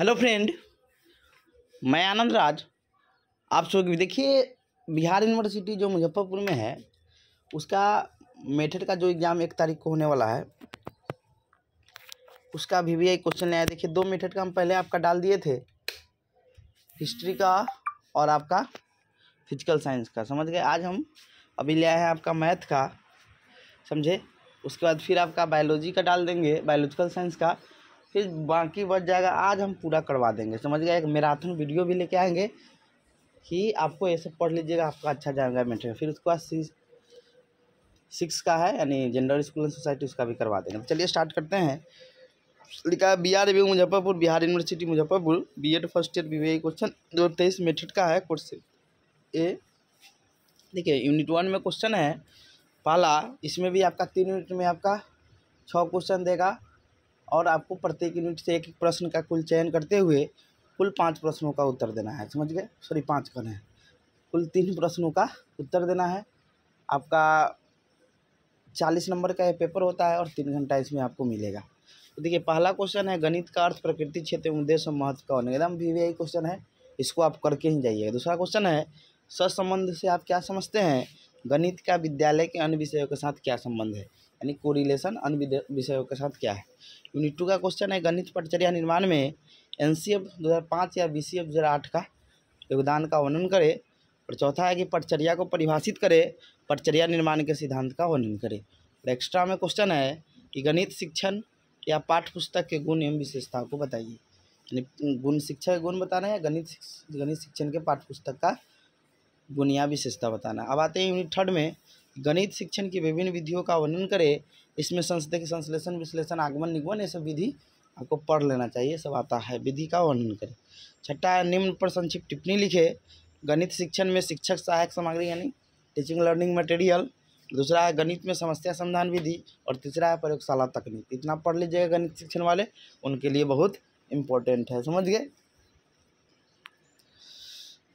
hello friend मैं आनंद राज आप सो देखिए बिहार यूनिवर्सिटी जो मुजफ्फरपुर में है उसका मेथड का जो एग्ज़ाम एक तारीख को होने वाला है उसका वी वी आई क्वेश्चन आया देखिए दो मेथड का हम पहले आपका डाल दिए थे हिस्ट्री का और आपका फिजिकल साइंस का समझ गए आज हम अभी ले आए हैं आपका मैथ का समझे उसके बाद फिर आपका बायोलॉजी का डाल देंगे बायोलॉजिकल साइंस का फिर बाकी बच जाएगा आज हम पूरा करवा देंगे समझ गया एक मैराथन वीडियो भी लेके आएंगे कि आपको ऐसे पढ़ लीजिएगा आपका अच्छा जाएगा मेट्रिक फिर उसके बाद सिक्स सिक्स का है यानी जनरल स्कूल एंड सोसाइटी उसका भी करवा देंगे चलिए स्टार्ट करते हैं लिखा है B R V Muzaffarpur Bihar university Muzaffarpur B Ed first year B question दो तेईस मेट्रिक का है कोर्स ए देखिए यूनिट वन में क्वेश्चन है पहला इसमें भी आपका तीन यूनिट में आपका छः क्वेश्चन देगा और आपको प्रत्येक यूनिट से एक एक प्रश्न का कुल चयन करते हुए कुल पाँच प्रश्नों का उत्तर देना है समझ गए सॉरी पाँच कौन है कुल तीन प्रश्नों का उत्तर देना है आपका चालीस नंबर का यह पेपर होता है और तीन घंटा इसमें आपको मिलेगा तो देखिए पहला क्वेश्चन है गणित का अर्थ प्रकृति क्षेत्र में उद्देश्य महत्व का होने एकदम वी क्वेश्चन है इसको आप करके ही जाइएगा दूसरा क्वेश्चन है संबंध से आप क्या समझते हैं गणित का विद्यालय के अन्य विषयों के साथ क्या संबंध है यानी कोरिलेशन अन्य विषयों के साथ क्या है यूनिट टू का क्वेश्चन है गणित परिचर्या निर्माण में एन सी एफ दो हज़ार पाँच या बी सी एफ दो हज़ार आठ का योगदान का वर्णन करें और चौथा है कि परिचर्या को परिभाषित करें परिचर्या निर्माण के सिद्धांत का वर्णन करें और एक्स्ट्रा में क्वेश्चन है कि गणित शिक्षण या पाठ्य पुस्तक के गुण एवं विशेषताओं को बताइए यानी गुण शिक्षा के गुण बताना है गणित गणित शिक्षण के पाठ्य पुस्तक का बुनियादी विशेषता बताना अब आते हैं यूनिट थर्ड में गणित शिक्षण की विभिन्न विधियों का वर्णन करें इसमें के संश्लेषण विश्लेषण आगमन निगमन ये सब विधि आपको पढ़ लेना चाहिए सब आता है विधि का वर्णन करें छठा निम्न पर संक्षिप्त टिप्पणी लिखे गणित शिक्षण में शिक्षक सहायक सामग्री यानी टीचिंग लर्निंग मटेरियल दूसरा है गणित में समस्या समाधान विधि और तीसरा है प्रयोगशाला तकनीक इतना पढ़ लीजिएगा गणित शिक्षण वाले उनके लिए बहुत इंपॉर्टेंट है समझ गए